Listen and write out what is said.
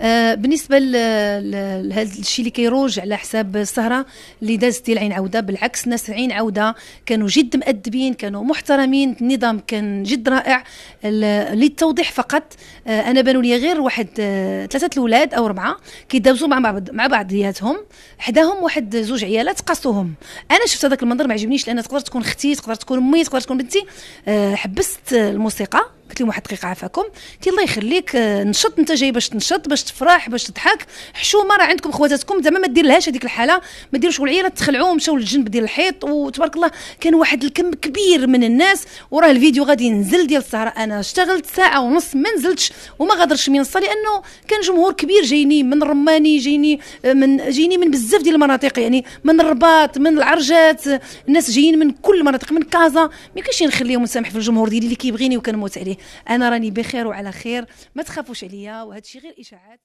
آه، بالنسبه لهذا الشيء اللي كيروج على حساب السهره اللي دازت العين عوده بالعكس ناس العين عوده كانوا جد مؤدبين كانوا محترمين النظام كان جد رائع للتوضيح فقط آه، انا بانوا لي غير واحد آه، ثلاثه الاولاد او اربعه كيدوزوا مع بعض مع بعضياتهم حداهم واحد زوج عيالات قاصوهم انا شفت هذاك المنظر ما عجبنيش لان تقدر تكون اختي تقدر تكون امي تقدر تكون بنتي حبست الموسيقى قلت لهم واحد الدقيقه عافاكم قلت الله يخليك آه، نشط انت جاي باش تنشط باش تفرح باش تضحك حشومه راه عندكم خواتاتكم زعما ما ديرلهاش هذيك الحاله ما ديروش والعيال تخلعوا مشاو للجنب ديال الحيط وتبارك الله كان واحد الكم كبير من الناس وراه الفيديو غادي ينزل ديال السهره انا اشتغلت ساعه ونص ما نزلتش وما غادرش منصه لانه كان جمهور كبير جايني من الرماني جايني آه، من جايني من بزاف ديال المناطق يعني من الرباط من العرجات الناس جايين من كل المناطق من كازا ما كاينش نخليهم نسامح في الجمهور ديالي اللي كيبغيني وكنموت عليه انا راني بخير وعلى خير ما تخافوش عليا وهذا الشيء غير اشاعات